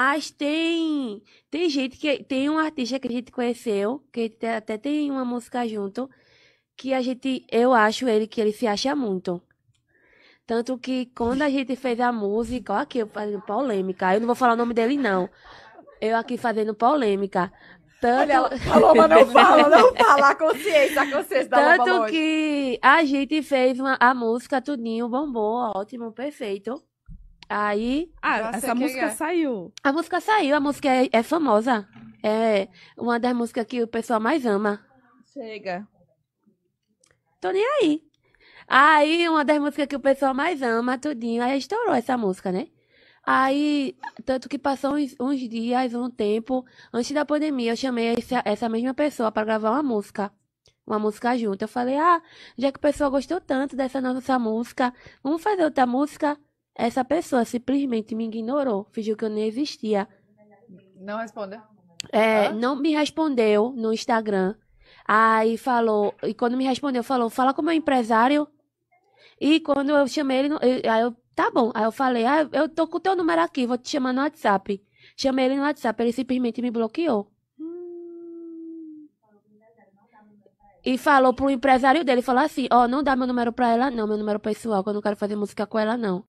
Mas tem tem gente que tem um artista que a gente conheceu, que até tem uma música junto, que a gente eu acho ele que ele se acha muito. Tanto que quando a gente fez a música, olha aqui eu fazendo polêmica, eu não vou falar o nome dele não. Eu aqui fazendo polêmica. Tanto... Olha, ela falou, mas não fala, não fala. A consciência, a consciência da Tanto que a gente fez uma, a música tudinho, bombou, ótimo, perfeito. Aí, ah, essa música é. saiu. A música saiu, a música é, é, famosa. É uma das músicas que o pessoal mais ama. Chega. Tô nem aí. Aí, uma das músicas que o pessoal mais ama, tudinho. Aí estourou essa música, né? Aí, tanto que passou uns, uns dias, um tempo, antes da pandemia, eu chamei essa, essa mesma pessoa para gravar uma música uma música junto. Eu falei, ah, já que o pessoal gostou tanto dessa nossa música, vamos fazer outra música? Essa pessoa simplesmente me ignorou, fingiu que eu nem existia. Não respondeu? É, ah? não me respondeu no Instagram. Aí falou, e quando me respondeu, falou, fala com meu empresário. E quando eu chamei ele, eu, aí eu, tá bom. Aí eu falei, ah, eu tô com o teu número aqui, vou te chamar no WhatsApp. Chamei ele no WhatsApp, ele simplesmente me bloqueou. E falou pro empresário dele, falou assim, ó, oh, não dá meu número pra ela não, meu número pessoal, que eu não quero fazer música com ela não.